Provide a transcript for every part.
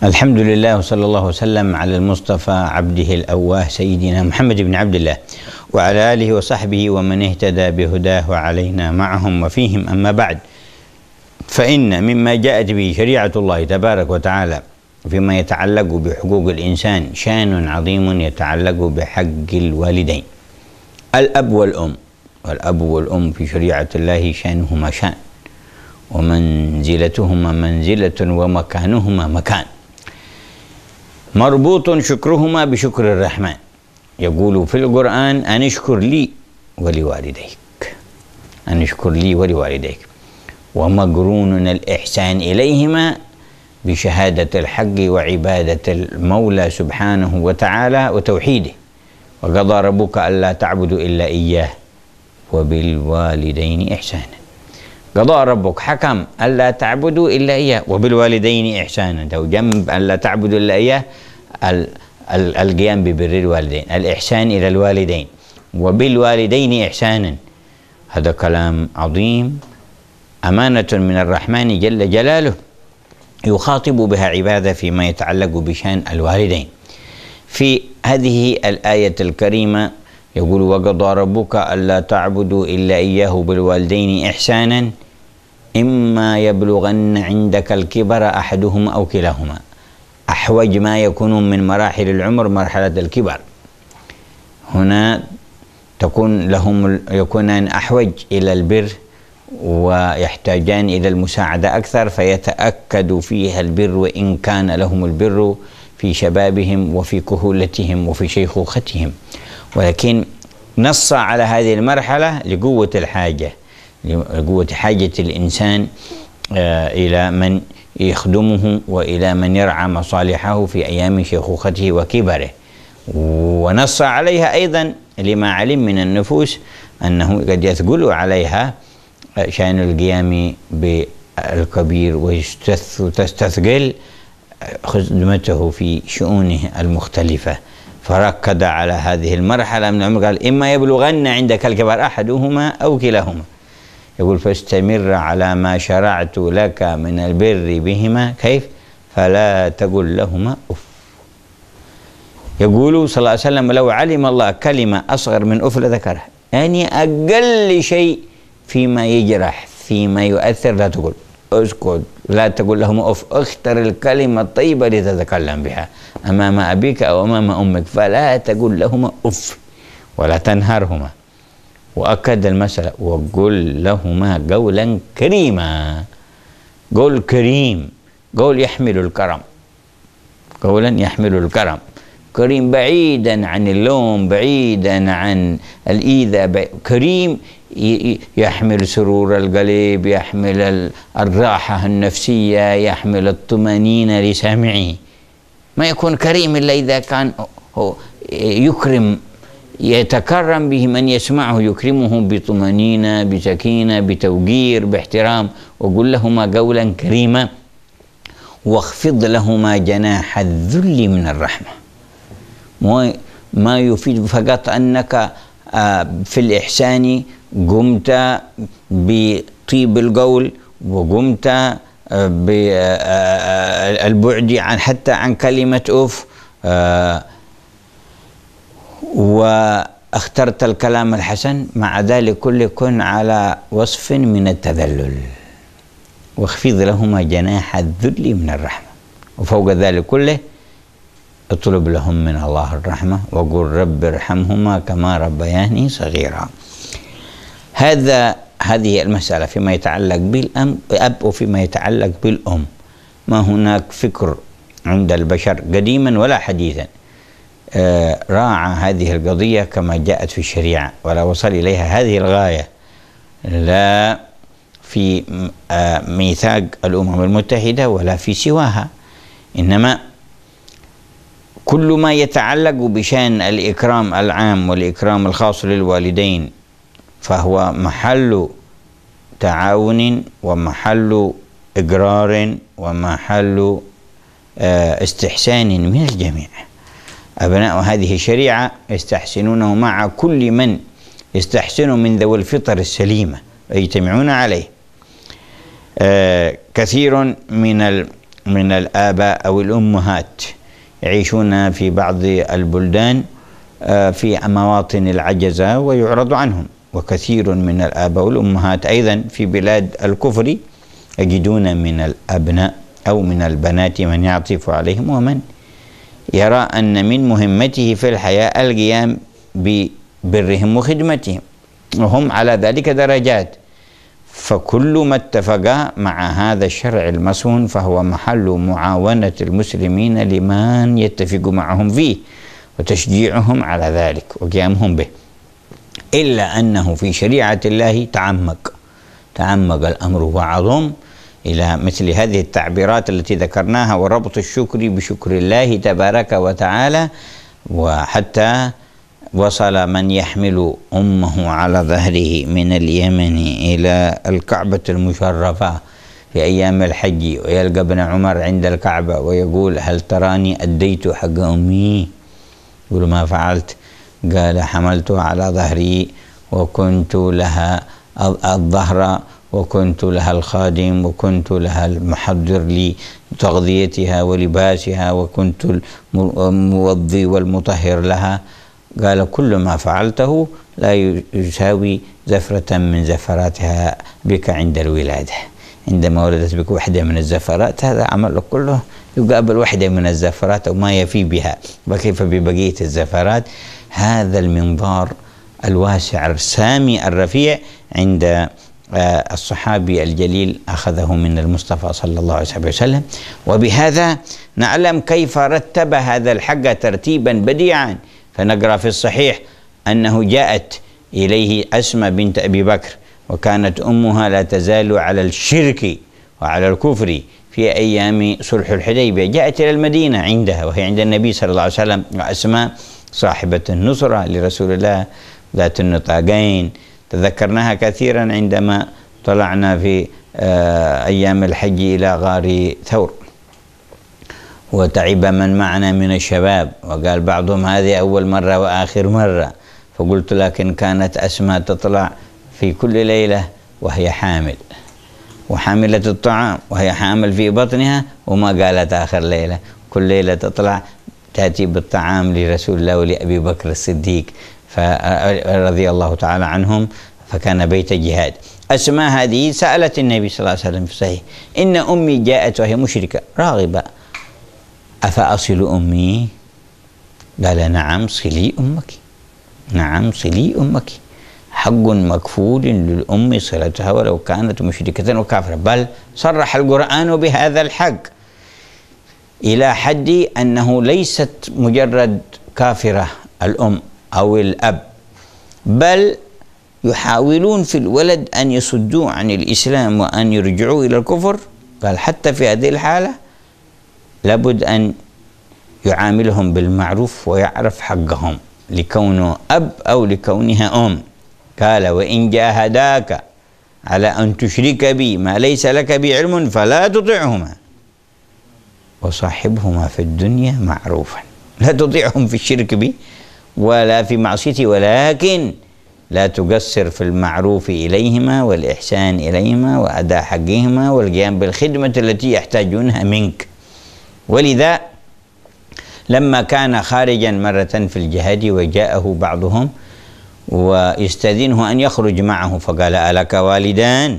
الحمد لله وصلى الله وسلم على المصطفى عبده الأواه سيدنا محمد بن عبد الله وعلى آله وصحبه ومن اهتدى بهداه علينا معهم وفيهم أما بعد فإن مما جاءت به شريعة الله تبارك وتعالى فيما يتعلق بحقوق الإنسان شان عظيم يتعلق بحق الوالدين الأب والأم والأب والأم في شريعة الله شانهما شان ومنزلتهما منزلة ومكانهما مكان مربوط شكرهما بشكر الرحمن يقول في القرآن أن اشكر لي ولوالديك أن اشكر لي ولوالديك ومقرون الإحسان إليهما بشهادة الحق وعبادة المولى سبحانه وتعالى وتوحيده وقضى ربك ألا تعبدوا إلا إياه وبالوالدين إحسانا قضاء ربك حكم ألا تعبدوا إلا إياه وبالوالدين إحسانا أو جنب ألا تعبدوا إلا إياه القيام ببر الوالدين الإحسان إلى الوالدين وبالوالدين إحسانا هذا كلام عظيم أمانة من الرحمن جل جلاله يخاطب بها عباده فيما يتعلق بشان الوالدين في هذه الآية الكريمة يقول وقضى ربك ألا تعبدوا إلا إياه بالوالدين إحسانا إما يبلغن عندك الكبر أحدهما أو كلاهما أحوج ما يكون من مراحل العمر مرحلة الكبر هنا تكون لهم يكونان أحوج إلى البر ويحتاجان إلى المساعدة أكثر فيتأكد فيها البر وإن كان لهم البر في شبابهم وفي كهولتهم وفي شيخوختهم ولكن نص على هذه المرحلة لقوة الحاجة لقوة حاجة الإنسان آه، إلى من يخدمه وإلى من يرعى مصالحه في أيام شيخوخته وكبره ونص عليها أيضا لما علم من النفوس أنه قد يثقل عليها شأن القيام بالكبير وتستثقل خدمته في شؤونه المختلفة فركد على هذه المرحلة من العمر قال إما يبلغن عندك الكبار أحدهما أو كلاهما يقول فاستمر على ما شرعت لك من البر بهما كيف فلا تقل لهما أف يقول صلى الله عليه وسلم لو علم الله كلمة أصغر من أف لذكرها يعني أقل شيء فيما يجرح فيما يؤثر لا تقول اسكت لا تقول لهم اف اختر الكلمة الطيبة لتتكلم بها أمام أبيك أو أمام أمك فلا تقول لهما اف ولا تنهرهما وأكد المسألة وقل لهما قولا كريما قول كريم قول يحمل الكرم قولا يحمل الكرم كريم بعيدا عن اللوم بعيدا عن الإيذاء كريم يحمل سرور القلب يحمل الراحة النفسية يحمل الطمأنينة لسامعه ما يكون كريم إلا إذا كان يكرم يتكرم به من يسمعه يكرمه بطمأنينة بسكينة بتوقير باحترام وقل لهما قولا كريما واخفض لهما جناح الذل من الرحمة ما يفيد فقط أنك آه، في الإحسان قمت بطيب القول وقمت آه، بالبعد آه، عن حتى عن كلمة أوف واخترت الكلام الحسن مع ذلك كله كن على وصف من التذلل واخفض لهما جناح الذل من الرحمة وفوق ذلك كله اطلب لهم من الله الرحمة وقل رب ارحمهما كما ربياني صغيرا هذا هذه المسألة فيما يتعلق بالأم وفيما يتعلق بالأم ما هناك فكر عند البشر قديما ولا حديثا آه، راعى هذه القضية كما جاءت في الشريعة ولا وصل إليها هذه الغاية لا في آه، ميثاق الأمم المتحدة ولا في سواها إنما كل ما يتعلق بشأن الإكرام العام والإكرام الخاص للوالدين فهو محل تعاون ومحل إقرار ومحل آه، استحسان من الجميع أبناء هذه الشريعة يستحسنونه مع كل من يستحسن من ذوي الفطر السليمة يجتمعون عليه آه كثير من من الآباء أو الأمهات يعيشون في بعض البلدان آه في مواطن العجزة ويعرض عنهم وكثير من الآباء والأمهات أيضا في بلاد الكفر يجدون من الأبناء أو من البنات من يعطف عليهم ومن يرى أن من مهمته في الحياة القيام ببرهم وخدمتهم وهم على ذلك درجات فكل ما اتفق مع هذا الشرع المصون فهو محل معاونة المسلمين لمن يتفق معهم فيه وتشجيعهم على ذلك وقيامهم به إلا أنه في شريعة الله تعمق تعمق الأمر وعظم إلى مثل هذه التعبيرات التي ذكرناها وربط الشكر بشكر الله تبارك وتعالى وحتى وصل من يحمل أمه على ظهره من اليمن إلى الكعبة المشرفة في أيام الحج ويلقى ابن عمر عند الكعبة ويقول هل تراني أديت حق أمي يقول ما فعلت قال حملت على ظهري وكنت لها الظهر وكنت لها الخادم وكنت لها المحضر لتغذيتها ولباسها وكنت الموضي والمطهر لها قال كل ما فعلته لا يساوي زفرة من زفراتها بك عند الولادة عندما ولدت بك واحدة من الزفرات هذا عمله كله يقابل واحدة من الزفرات أو ما يفي بها وكيف ببقية الزفرات هذا المنظار الواسع السامي الرفيع عند آه، الصحابي الجليل أخذه من المصطفى صلى الله عليه وسلم وبهذا نعلم كيف رتب هذا الحق ترتيبا بديعا فنقرأ في الصحيح أنه جاءت إليه أسمى بنت أبي بكر وكانت أمها لا تزال على الشرك وعلى الكفر في أيام صلح الحديبية جاءت إلى المدينة عندها وهي عند النبي صلى الله عليه وسلم وأسماء صاحبة النصرة لرسول الله ذات النطاقين تذكرناها كثيرا عندما طلعنا في آه، أيام الحج إلى غار ثور وتعب من معنا من الشباب وقال بعضهم هذه أول مرة وآخر مرة فقلت لكن كانت أسماء تطلع في كل ليلة وهي حامل وحاملة الطعام وهي حامل في بطنها وما قالت آخر ليلة كل ليلة تطلع تأتي بالطعام لرسول الله ولأبي بكر الصديق رضي الله تعالى عنهم فكان بيت جهاد أسماء هذه سألت النبي صلى الله عليه وسلم في صحيح إن أمي جاءت وهي مشركة راغبة أفأصل أمي قال نعم صلي أمك نعم صلي أمك حق مكفول للأم صلتها ولو كانت مشركة وكافرة بل صرح القرآن بهذا الحق إلى حد أنه ليست مجرد كافرة الأم أو الأب بل يحاولون في الولد أن يصدوه عن الإسلام وأن يرجعوه إلى الكفر قال حتى في هذه الحالة لابد أن يعاملهم بالمعروف ويعرف حقهم لكونه أب أو لكونها أم قال وإن جاهداك على أن تشرك بي ما ليس لك بعلم علم فلا تطعهما وصاحبهما في الدنيا معروفا لا تطيعهم في الشرك بي ولا في معصيتي ولكن لا تقصر في المعروف إليهما والإحسان إليهما وأداء حقهما والقيام بالخدمة التي يحتاجونها منك ولذا لما كان خارجا مرة في الجهاد وجاءه بعضهم ويستأذنه أن يخرج معه فقال ألك والدان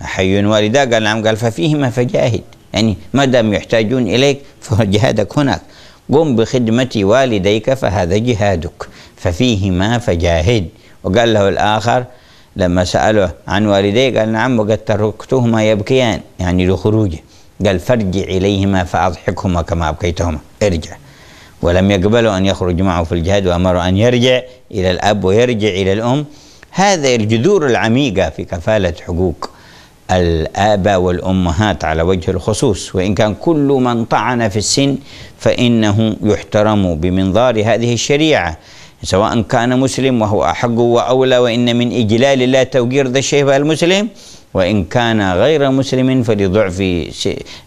أحي والدا قال نعم قال ففيهما فجاهد يعني ما دام يحتاجون إليك فجهادك هناك قم بخدمة والديك فهذا جهادك ففيهما فجاهد وقال له الآخر لما سأله عن والديه قال نعم وقد تركتهما يبكيان يعني لخروجه قال فارجع إليهما فأضحكهما كما أبكيتهما ارجع ولم يقبلوا أن يخرج معه في الجهاد وأمروا أن يرجع إلى الأب ويرجع إلى الأم هذا الجذور العميقة في كفالة حقوق الآباء والأمهات على وجه الخصوص وإن كان كل من طعن في السن فإنه يحترم بمنظار هذه الشريعة سواء كان مسلم وهو أحق وأولى وإن من إجلال الله توقير ذا الشيء المسلم وإن كان غير مسلم فلضعف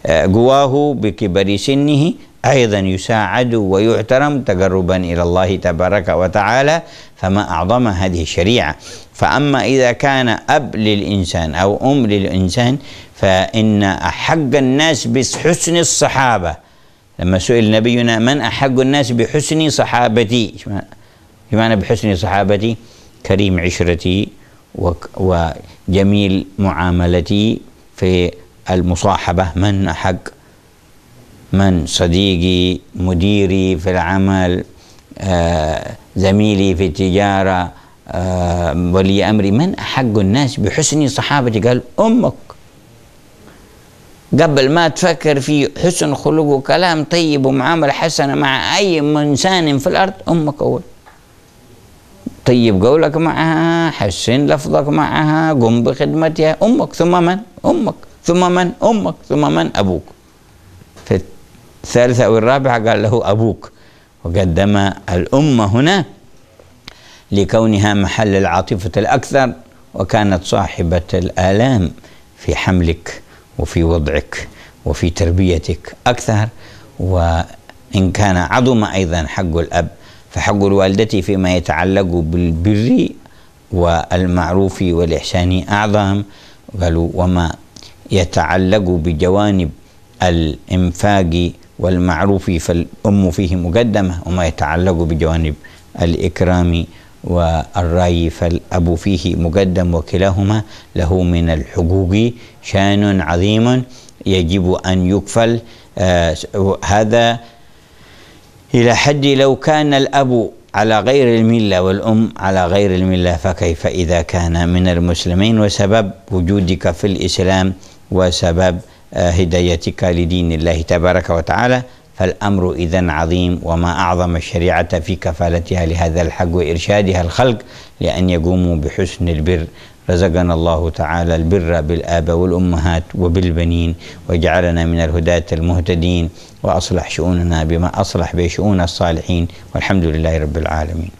آه، قواه بكبر سنه أيضا يساعد ويحترم تقربا إلى الله تبارك وتعالى فما أعظم هذه الشريعة فأما إذا كان أب للإنسان أو أم للإنسان فإن أحق الناس بحسن الصحابة لما سئل نبينا من أحق الناس بحسن صحابتي بمعنى بحسن صحابتي كريم عشرتي وجميل معاملتي في المصاحبة من أحق من صديقي مديري في العمل آه، زميلي في التجارة آه، ولي أمري من أحق الناس بحسن صحابتي قال أمك قبل ما تفكر في حسن خلق وكلام طيب ومعاملة حسنة مع أي إنسان في الأرض أمك أول طيب قولك معها حسن لفظك معها قم بخدمتها أمك ثم من أمك ثم من أمك ثم من أبوك الثالثة أو الرابعة قال له أبوك وقدم الأمة هنا لكونها محل العاطفة الأكثر وكانت صاحبة الآلام في حملك وفي وضعك وفي تربيتك أكثر وإن كان عظم أيضا حق الأب فحق الوالدة فيما يتعلق بالبر والمعروف والإحسان أعظم قالوا وما يتعلق بجوانب الإنفاق والمعروف فالأم فيه مقدمة وما يتعلق بجوانب الإكرام والرأي فالأب فيه مقدم وكلاهما له من الحقوق شان عظيم يجب أن يكفل آه، هذا إلى حد لو كان الأب على غير الملة والأم على غير الملة فكيف إذا كان من المسلمين وسبب وجودك في الإسلام وسبب آه، هدايتك لدين الله تبارك وتعالى فالأمر إذا عظيم وما أعظم الشريعة في كفالتها لهذا الحق وإرشادها الخلق لأن يقوموا بحسن البر رزقنا الله تعالى البر بالآباء والأمهات وبالبنين وجعلنا من الهداة المهتدين وأصلح شؤوننا بما أصلح بشؤون الصالحين والحمد لله رب العالمين